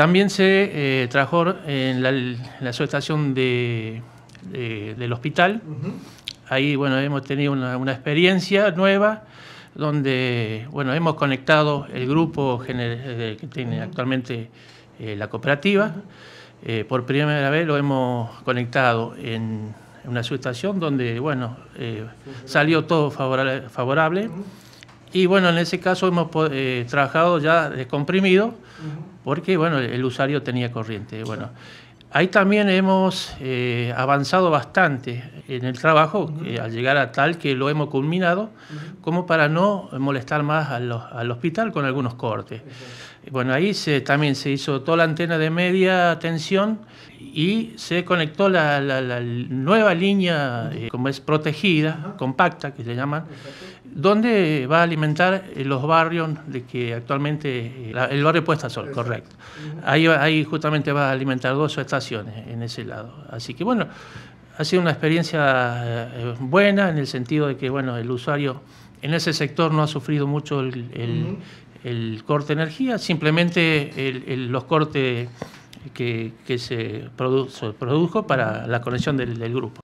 También se eh, trabajó en la, subestación del hospital. Ahí bueno, hemos tenido una, experiencia nueva donde bueno, hemos conectado el grupo eh, que tiene actualmente eh, la cooperativa. por primera vez lo hemos conectado en una subestación donde bueno, salió todo favorable. Y bueno, en ese caso hemos eh, trabajado ya comprimido, porque bueno, el usuario tenía corriente. Bueno, ahí también hemos eh, avanzado bastante en el trabajo, eh, al llegar a tal que lo hemos culminado, como para no molestar más al, hospital con algunos cortes. Bueno, ahí se, también se hizo toda la antena de media tensión y se conectó la, nueva línea, eh, como es protegida, compacta, que se llaman, donde va a alimentar eh, los barrios de que actualmente el barrio Puesta Sol, correcto. Ahí, ahí justamente va a alimentar dos estaciones en ese lado. Así que bueno, ha sido una experiencia eh, buena en el sentido de que bueno, el usuario en ese sector no ha sufrido mucho el, corte de energía, simplemente los cortes que, se, produjo para la conexión del grupo.